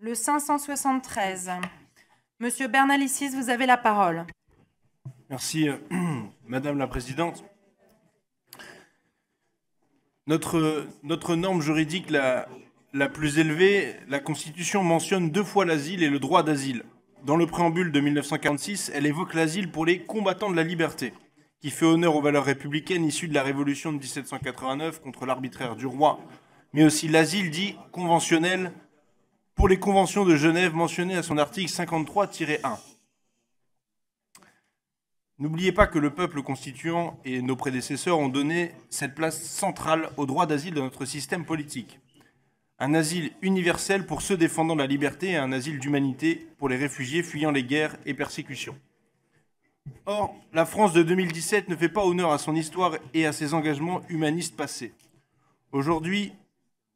Le 573. Monsieur Bernalicis, vous avez la parole. Merci, euh, Madame la Présidente. Notre, notre norme juridique la, la plus élevée, la Constitution mentionne deux fois l'asile et le droit d'asile. Dans le préambule de 1946, elle évoque l'asile pour les combattants de la liberté, qui fait honneur aux valeurs républicaines issues de la Révolution de 1789 contre l'arbitraire du roi, mais aussi l'asile dit conventionnel pour les conventions de Genève mentionnées à son article 53-1. N'oubliez pas que le peuple constituant et nos prédécesseurs ont donné cette place centrale au droit d'asile de notre système politique. Un asile universel pour ceux défendant la liberté et un asile d'humanité pour les réfugiés fuyant les guerres et persécutions. Or, la France de 2017 ne fait pas honneur à son histoire et à ses engagements humanistes passés. Aujourd'hui,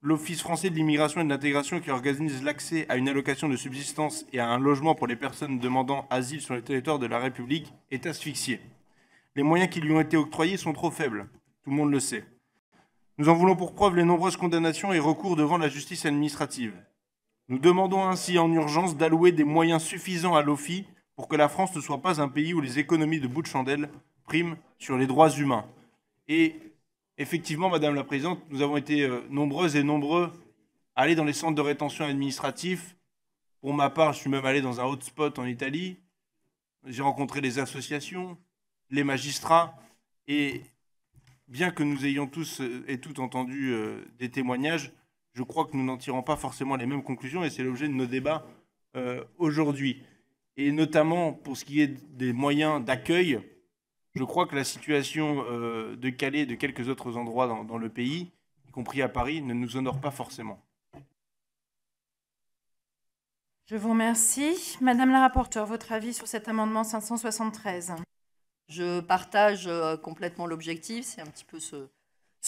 l'Office français de l'immigration et de l'intégration qui organise l'accès à une allocation de subsistance et à un logement pour les personnes demandant asile sur le territoire de la République est asphyxié. Les moyens qui lui ont été octroyés sont trop faibles, tout le monde le sait. Nous en voulons pour preuve les nombreuses condamnations et recours devant la justice administrative. Nous demandons ainsi en urgence d'allouer des moyens suffisants à l'OFI pour que la France ne soit pas un pays où les économies de bout de chandelle priment sur les droits humains. Effectivement, Madame la Présidente, nous avons été euh, nombreuses et nombreux à aller dans les centres de rétention administratifs. Pour ma part, je suis même allé dans un hotspot en Italie. J'ai rencontré les associations, les magistrats, et bien que nous ayons tous euh, et toutes entendu euh, des témoignages, je crois que nous n'en tirons pas forcément les mêmes conclusions, et c'est l'objet de nos débats aujourd'hui. Et notamment pour ce qui est des moyens d'accueil, je crois que la situation euh, de Calais et de quelques autres endroits dans, le pays, y compris à Paris, ne nous honore pas forcément. Je vous remercie. Madame la rapporteure, votre avis sur cet amendement 573 Je partage euh, complètement l'objectif. C'est un petit peu ce,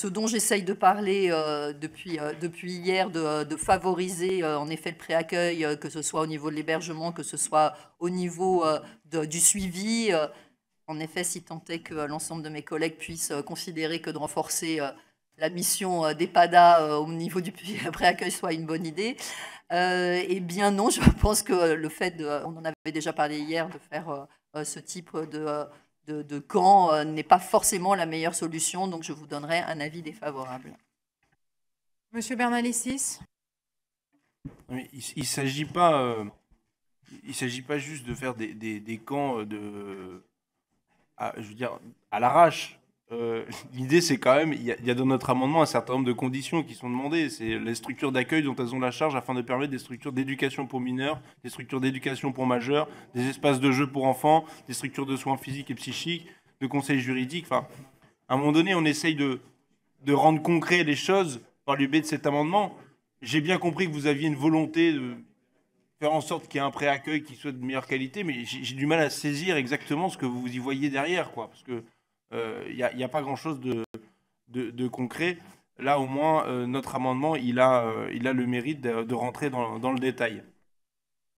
dont j'essaye de parler euh, depuis, depuis hier, de, favoriser en effet le préaccueil, que ce soit au niveau de l'hébergement, que ce soit au niveau du suivi, en effet, si tant est que euh, l'ensemble de mes collègues puissent euh, considérer que de renforcer euh, la mission des PADA au niveau du pré-accueil soit une bonne idée, eh bien non, je pense que le fait de, on en avait déjà parlé hier, de faire ce type de, de, camp n'est pas forcément la meilleure solution, donc je vous donnerai un avis défavorable. Monsieur Bernalicis Il ne s'agit pas, il s'agit pas juste de faire des camps de à, je veux dire, à l'arrache. Euh, l'idée, c'est quand même, il y, a dans notre amendement un certain nombre de conditions qui sont demandées. C'est les structures d'accueil dont elles ont la charge afin de permettre des structures d'éducation pour mineurs, des structures d'éducation pour majeurs, des espaces de jeu pour enfants, des structures de soins physiques et psychiques, de conseils juridiques. Enfin, à un moment donné, on essaye de, de rendre concret les choses par le de cet amendement. J'ai bien compris que vous aviez une volonté de, en sorte qu'il y ait un pré-accueil qui soit de meilleure qualité, mais j'ai du mal à saisir exactement ce que vous y voyez derrière, quoi, parce que il euh, n'y a, pas grand-chose de, concret. Là, au moins, euh, notre amendement, il a, euh, il a le mérite de, rentrer dans le détail.